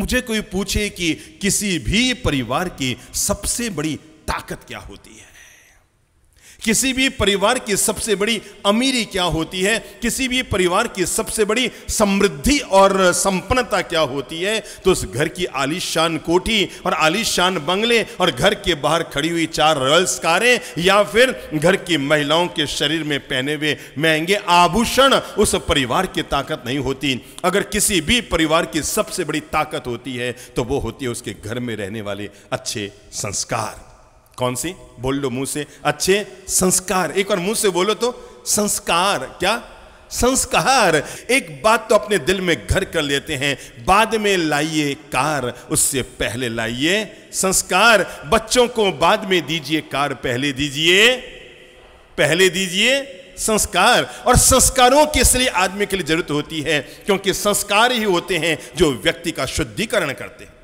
मुझे कोई पूछे कि किसी भी परिवार की सबसे बड़ी ताकत क्या होती है किसी भी परिवार की सबसे बड़ी अमीरी क्या होती है किसी भी परिवार की सबसे बड़ी समृद्धि और संपन्नता क्या होती है तो उस घर की आलीशान कोठी और आलिशान बंगले और घर के बाहर खड़ी हुई चार रॉयल्स कारें या फिर घर की महिलाओं के शरीर में पहने हुए महंगे आभूषण उस परिवार की ताकत नहीं होती अगर किसी भी परिवार की सबसे बड़ी ताकत होती है तो वो होती है उसके घर में रहने वाले अच्छे संस्कार कौन सी बोल लो मुंह से अच्छे संस्कार एक और मुंह से बोलो तो संस्कार क्या संस्कार एक बात तो अपने दिल में घर कर लेते हैं बाद में लाइए कार उससे पहले लाइए संस्कार बच्चों को बाद में दीजिए कार पहले दीजिए पहले दीजिए संस्कार और संस्कारों के इसलिए आदमी के लिए जरूरत होती है क्योंकि संस्कार ही होते हैं जो व्यक्ति का शुद्धिकरण करते हैं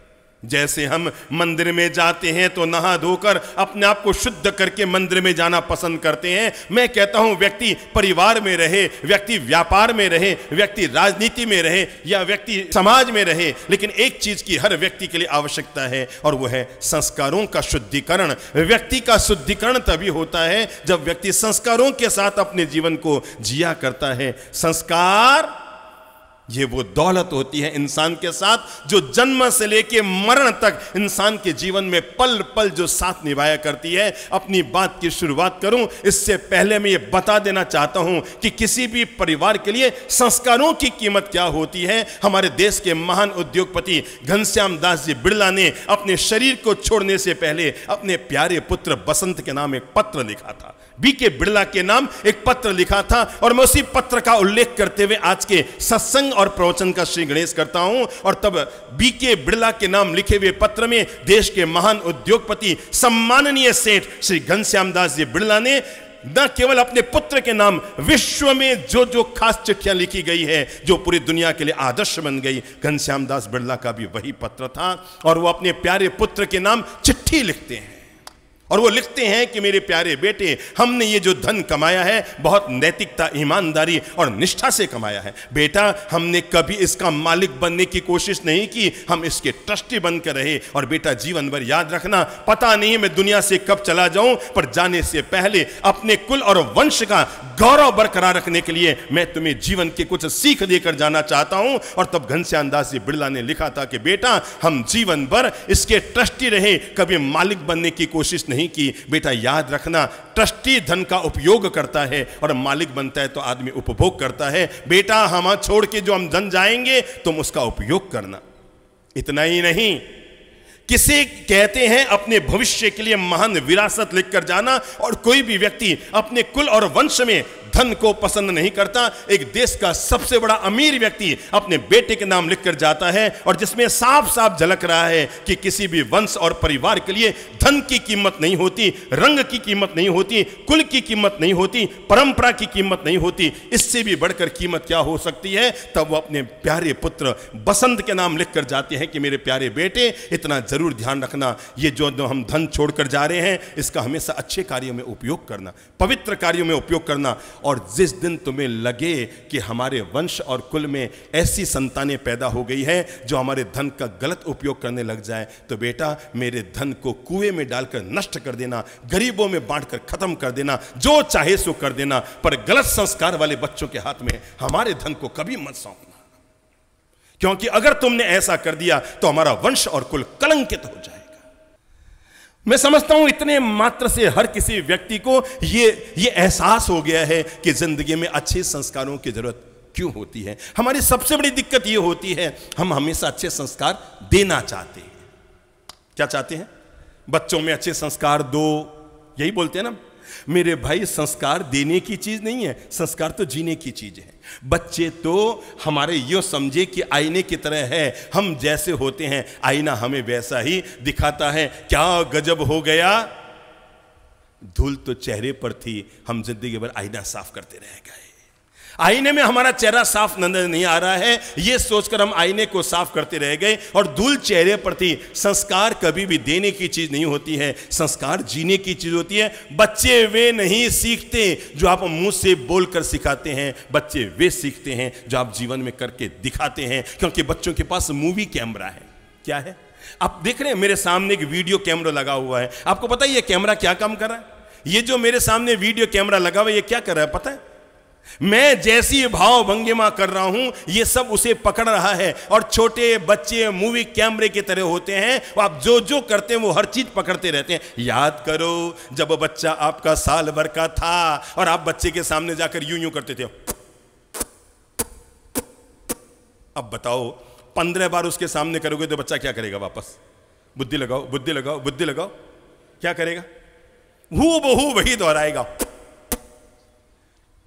जैसे हम मंदिर में जाते हैं तो नहा धोकर अपने आप को शुद्ध करके मंदिर में जाना पसंद करते हैं मैं कहता हूं व्यक्ति परिवार में रहे व्यक्ति व्यापार में रहे व्यक्ति राजनीति में रहे या व्यक्ति समाज में रहे लेकिन एक चीज की हर व्यक्ति के लिए आवश्यकता है और वह है संस्कारों का शुद्धिकरण व्यक्ति का शुद्धिकरण तभी होता है जब व्यक्ति संस्कारों के साथ अपने जीवन को जिया करता है संस्कार ये वो दौलत होती है इंसान के साथ जो जन्म से लेके मरण तक इंसान के जीवन में पल पल जो साथ निभाया करती है अपनी बात की शुरुआत करूं इससे पहले मैं ये बता देना चाहता हूं कि किसी भी परिवार के लिए संस्कारों की कीमत क्या होती है हमारे देश के महान उद्योगपति घनश्याम दास जी बिरला ने अपने शरीर को छोड़ने से पहले अपने प्यारे पुत्र बसंत के नाम एक पत्र लिखा था बी के बिरला के नाम एक पत्र लिखा था और मैं उसी पत्र का उल्लेख करते हुए आज के सत्संग और प्रवचन का श्री गणेश करता हूं और तब बीके बिड़ला के नाम लिखे हुए पत्र में देश के महान उद्योगपति सम्माननीय सेठ श्री घनश्याम दास जी बिड़ला ने न केवल अपने पुत्र के नाम विश्व में जो जो खास चिट्ठियां लिखी गई है जो पूरी दुनिया के लिए आदर्श बन गई घनश्याम दास बिड़ला का भी वही पत्र था और वो अपने प्यारे पुत्र के नाम चिट्ठी लिखते हैं और वो लिखते हैं कि मेरे प्यारे बेटे हमने ये जो धन कमाया है बहुत नैतिकता ईमानदारी और निष्ठा से कमाया है बेटा हमने कभी इसका मालिक बनने की कोशिश नहीं की हम इसके ट्रस्टी बनकर रहे और बेटा जीवन भर याद रखना पता नहीं मैं दुनिया से कब चला जाऊं पर जाने से पहले अपने कुल और वंश का गौरव बरकरार रखने के लिए मैं तुम्हें जीवन के कुछ सीख देकर जाना चाहता हूं और तब घनश्याम दास जी बिड़ला ने लिखा था कि बेटा हम जीवन भर इसके ट्रस्टी रहे कभी मालिक बनने की कोशिश नहीं नहीं की बेटा याद रखना ट्रस्टी धन का उपयोग करता है और मालिक बनता है तो आदमी उपभोग करता है बेटा हम छोड़ के जो हम धन जाएंगे तुम उसका उपयोग करना इतना ही नहीं किसे कहते हैं अपने भविष्य के लिए महान विरासत लिखकर जाना और कोई भी व्यक्ति अपने कुल और वंश में धन को पसंद नहीं करता एक देश का सबसे बड़ा अमीर व्यक्ति अपने बेटे के नाम लिखकर जाता है और जिसमें साफ साफ झलक रहा है कि किसी भी वंश और परिवार के लिए धन की कीमत नहीं होती रंग की कीमत नहीं होती कुल की कीमत नहीं होती परंपरा की कीमत नहीं होती इससे भी बढ़कर कीमत क्या हो सकती है तब वो अपने प्यारे पुत्र बसंत के नाम लिखकर जाते हैं कि मेरे प्यारे बेटे इतना जरूर ध्यान रखना ये जो हम धन छोड़कर जा रहे हैं इसका हमेशा अच्छे कार्यों में उपयोग करना पवित्र कार्यों में उपयोग करना और जिस दिन तुम्हें लगे कि हमारे वंश और कुल में ऐसी संतानें पैदा हो गई हैं जो हमारे धन का गलत उपयोग करने लग जाए तो बेटा मेरे धन को कुएं में डालकर नष्ट कर देना गरीबों में बांटकर खत्म कर देना जो चाहे सो कर देना पर गलत संस्कार वाले बच्चों के हाथ में हमारे धन को कभी मत सौंपना क्योंकि अगर तुमने ऐसा कर दिया तो हमारा वंश और कुल कलंकित हो जाए मैं समझता हूं इतने मात्र से हर किसी व्यक्ति को ये ये एहसास हो गया है कि जिंदगी में अच्छे संस्कारों की जरूरत क्यों होती है हमारी सबसे बड़ी दिक्कत ये होती है हम हमेशा अच्छे संस्कार देना चाहते हैं क्या चाहते हैं बच्चों में अच्छे संस्कार दो यही बोलते हैं ना मेरे भाई संस्कार देने की चीज़ नहीं है संस्कार तो जीने की चीज़ है बच्चे तो हमारे यो समझे कि आईने की तरह है हम जैसे होते हैं आईना हमें वैसा ही दिखाता है क्या गजब हो गया धूल तो चेहरे पर थी हम जिंदगी भर आईना साफ करते रह गए आईने में हमारा चेहरा साफ नजर नहीं आ रहा है ये सोचकर हम आईने को साफ करते रह गए और धूल चेहरे पर थी संस्कार कभी भी देने की चीज नहीं होती है संस्कार जीने की चीज होती है बच्चे वे नहीं सीखते जो आप मुंह से बोलकर सिखाते हैं बच्चे वे सीखते हैं जो आप जीवन में करके दिखाते हैं क्योंकि बच्चों के पास मूवी कैमरा है क्या है आप देख रहे हैं मेरे सामने एक वीडियो कैमरा लगा हुआ है आपको पता है ये कैमरा क्या काम कर रहा है ये जो मेरे सामने वीडियो कैमरा लगा हुआ है ये क्या कर रहा है पता है मैं जैसी भाव भंगिमा कर रहा हूं ये सब उसे पकड़ रहा है और छोटे बच्चे मूवी कैमरे की तरह होते हैं आप जो जो करते हैं वो हर चीज पकड़ते रहते हैं याद करो जब बच्चा आपका साल भर का था और आप बच्चे के सामने जाकर यूं यूं करते थे अब बताओ पंद्रह बार उसके सामने करोगे तो बच्चा क्या करेगा वापस बुद्धि लगाओ बुद्धि लगाओ बुद्धि लगाओ क्या करेगा हु बहू वही दोहराएगा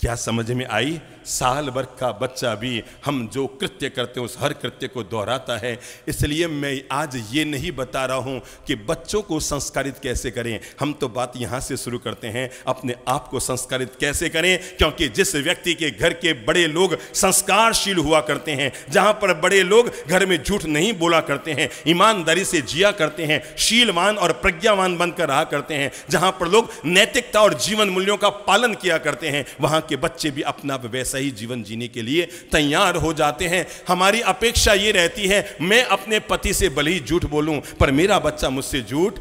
क्या समझ में आई साल भर का बच्चा भी हम जो कृत्य करते हैं उस हर कृत्य को दोहराता है इसलिए मैं आज ये नहीं बता रहा हूँ कि बच्चों को संस्कारित कैसे करें हम तो बात यहाँ से शुरू करते हैं अपने आप को संस्कारित कैसे करें क्योंकि जिस व्यक्ति के घर के बड़े लोग संस्कारशील हुआ करते हैं जहाँ पर बड़े लोग घर में झूठ नहीं बोला करते हैं ईमानदारी से जिया करते हैं शीलवान और प्रज्ञावान बनकर रहा करते हैं जहाँ पर लोग नैतिकता और जीवन मूल्यों का पालन किया करते हैं वहाँ के बच्चे भी अपना वैसा ही जीवन जीने के लिए तैयार हो जाते हैं हमारी अपेक्षा ये रहती है मैं अपने पति से भले ही झूठ बोलूं पर मेरा बच्चा मुझसे झूठ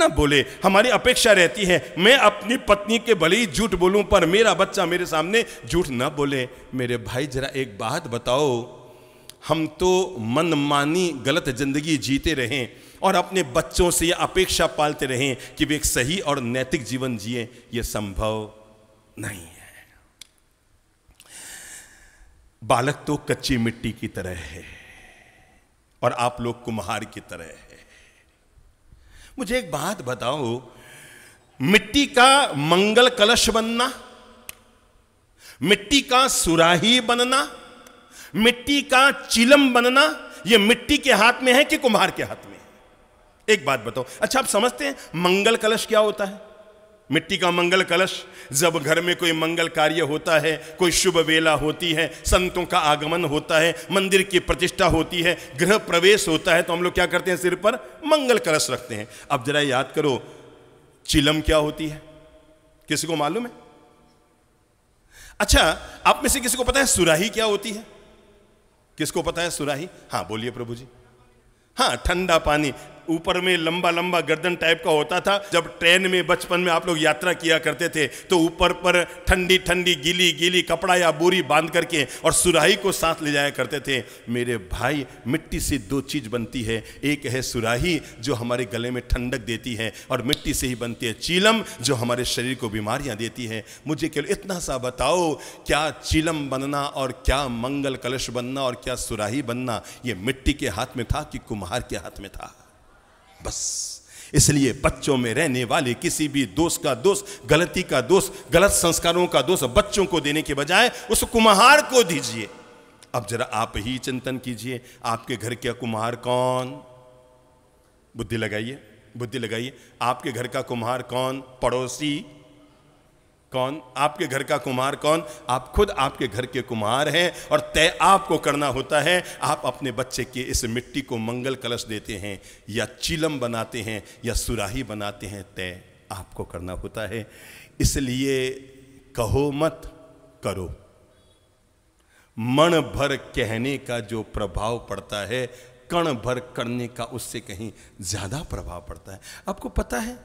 ना बोले हमारी अपेक्षा रहती है मैं अपनी पत्नी के भले ही झूठ बोलूं पर मेरा बच्चा मेरे सामने झूठ ना बोले मेरे भाई जरा एक बात बताओ हम तो मनमानी गलत जिंदगी जीते रहें और अपने बच्चों से यह अपेक्षा पालते रहें कि वे एक सही और नैतिक जीवन जिए यह संभव नहीं है बालक तो कच्ची मिट्टी की तरह है और आप लोग कुम्हार की तरह है मुझे एक बात बताओ मिट्टी का मंगल कलश बनना मिट्टी का सुराही बनना मिट्टी का चिलम बनना यह मिट्टी के हाथ में है कि कुम्हार के हाथ में है एक बात बताओ अच्छा आप समझते हैं मंगल कलश क्या होता है मिट्टी का मंगल कलश जब घर में कोई मंगल कार्य होता है कोई शुभ वेला होती है संतों का आगमन होता है मंदिर की प्रतिष्ठा होती है गृह प्रवेश होता है तो हम लोग क्या करते हैं सिर पर मंगल कलश रखते हैं अब जरा याद करो चिलम क्या होती है किसी को मालूम है अच्छा आप में से किसी को पता है सुराही क्या होती है किसको पता है सुराही हाँ बोलिए प्रभु जी हाँ ठंडा पानी ऊपर में लंबा लंबा गर्दन टाइप का होता था जब ट्रेन में बचपन में आप लोग यात्रा किया करते थे तो ऊपर पर ठंडी ठंडी गीली गीली कपड़ा या बोरी बांध करके और सुराही को साथ ले जाया करते थे मेरे भाई मिट्टी से दो चीज़ बनती है एक है सुराही जो हमारे गले में ठंडक देती है और मिट्टी से ही बनती है चीलम जो हमारे शरीर को बीमारियां देती है मुझे केवल इतना सा बताओ क्या चीलम बनना और क्या मंगल कलश बनना और क्या सुराही बनना ये मिट्टी के हाथ में था कि कुम्हार के हाथ में था बस इसलिए बच्चों में रहने वाले किसी भी दोष का दोष गलती का दोष गलत संस्कारों का दोष बच्चों को देने के बजाय उस कुम्हार को दीजिए अब जरा आप ही चिंतन कीजिए आपके घर का कुम्हार कौन बुद्धि लगाइए बुद्धि लगाइए आपके घर का कुम्हार कौन पड़ोसी कौन आपके घर का कुमार कौन आप खुद आपके घर के कुमार हैं और तय आपको करना होता है आप अपने बच्चे की इस मिट्टी को मंगल कलश देते हैं या चिलम बनाते हैं या सुराही बनाते हैं तय आपको करना होता है इसलिए कहो मत करो मन भर कहने का जो प्रभाव पड़ता है कण भर करने का उससे कहीं ज़्यादा प्रभाव पड़ता है आपको पता है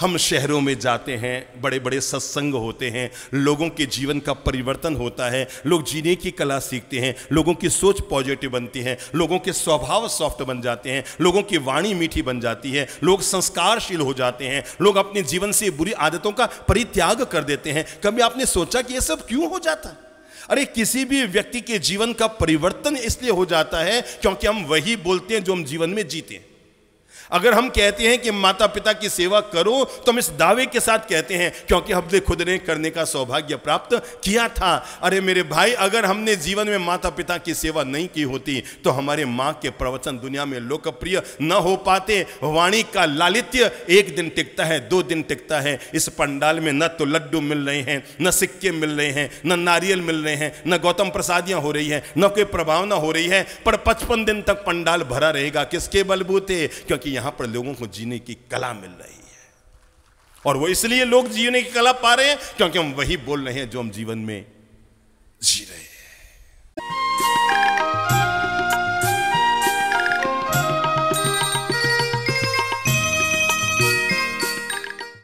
हम शहरों में जाते हैं बड़े बड़े सत्संग होते हैं लोगों के जीवन का परिवर्तन होता है लोग जीने की कला सीखते हैं लोगों की सोच पॉजिटिव बनती है लोगों के स्वभाव सॉफ्ट बन जाते हैं लोगों की वाणी मीठी बन जाती है लोग संस्कारशील हो जाते हैं लोग अपने जीवन से बुरी आदतों का परित्याग कर देते हैं कभी आपने सोचा कि यह सब क्यों हो जाता है अरे किसी भी व्यक्ति के जीवन का परिवर्तन इसलिए हो जाता है क्योंकि हम वही बोलते हैं जो हम जीवन में जीते हैं अगर हम कहते हैं कि माता पिता की सेवा करो तो हम इस दावे के साथ कहते हैं क्योंकि हमने खुद ने करने का सौभाग्य प्राप्त किया था अरे मेरे भाई अगर हमने जीवन में माता पिता की सेवा नहीं की होती तो हमारे माँ के प्रवचन दुनिया में लोकप्रिय न हो पाते वाणी का लालित्य एक दिन टिकता है दो दिन टिकता है इस पंडाल में न तो लड्डू मिल रहे हैं न सिक्के मिल रहे हैं न नारियल मिल रहे हैं न गौतम प्रसादियाँ हो रही है न कोई प्रभावना हो रही है पर पचपन दिन तक पंडाल भरा रहेगा किसके बलबूते क्योंकि यहां पर लोगों को जीने की कला मिल रही है और वो इसलिए लोग जीने की कला पा रहे हैं क्योंकि हम वही बोल रहे हैं जो हम जीवन में जी रहे हैं